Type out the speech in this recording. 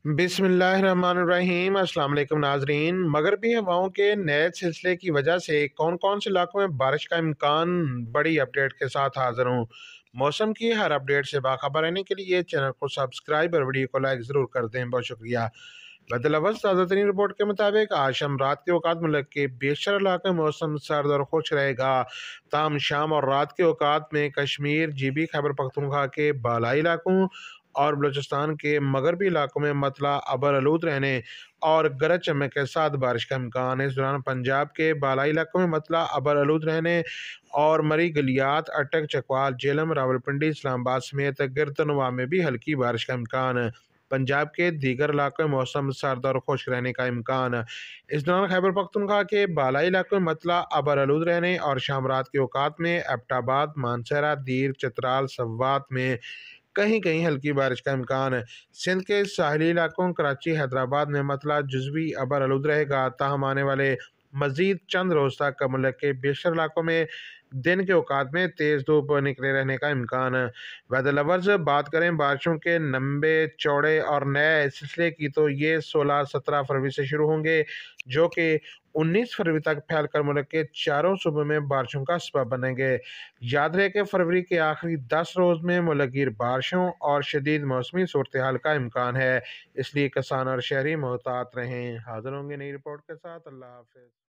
अस्सलाम वालेकुम नाजरीन मगरबी हवाओं के नए सिलसिले की वजह से कौन कौन से इलाकों में बारिश का इम्कान बड़ी अपडेट के साथ हाजिर हूँ मौसम की हर अपडेट से बाखबर रहने के लिए चैनल को सब्सक्राइब और वीडियो को लाइक ज़रूर कर दें बहुत शुक्रिया बदलवज ताज़ा तरीन रिपोर्ट के मुताबिक आज शाम रात के अवकात मुल्क के बेशर इलाके में मौसम सर्द और खुश रहेगा ताम शाम और रात के अवकात में कश्मीर जीबी खैबर पख्तूनख्वा के बालाई इलाकों और बलूचिस्तान के मगरबी इलाकों में मतला अबर आलूद रहने और गरज चमक के साथ बारिश का इम्कान है इस दौरान पंजाब के बालाई इलाकों में मतला अबर आलूद रहने और मरी गलियात अटक चकवाल जेलम रावलपिंडी इस्लामाबाद समेत गिरतनवा में भी हल्की बारिश का इम्कान पंजाब के दीगर इलाकों में मौसम सर्द और खुश रहने का इम्कान इस दौरान खैबर पख्तनखा के बालाई इलाकों में मतला अबर आलूद रहने और शाम रात के अवकात में एबटाबाद मानसरा दीर चतराल सवात में कहीं कहीं हल्की बारिश का इम्कान है सिंध के साहली इलाकों कराची हैदराबाद में मतला जज्वी अबर आलूद रहेगा ताहम आने वाले मजीद चंद रोज़ तक मुल्क के बेशर इलाकों में दिन के औकात में तेज़ धूप निकले रहने का इम्कान है वेदर लवर्स बात करें बारिशों के लंबे चौड़े और नए सिलसिले की तो ये 16-17 फरवरी से शुरू होंगे जो कि 19 फरवरी तक फैलकर मुल्क के चारों सूबों में बारिशों का सबब बनेंगे याद रहे कि फरवरी के आखिरी 10 रोज़ में मुलगिर बारिशों और शदीद मौसमी सूरत हाल का इम्कान है इसलिए किसान और शहरी मोहतात रहें हाजिर होंगे नई रिपोर्ट के साथ अल्लाह हाफ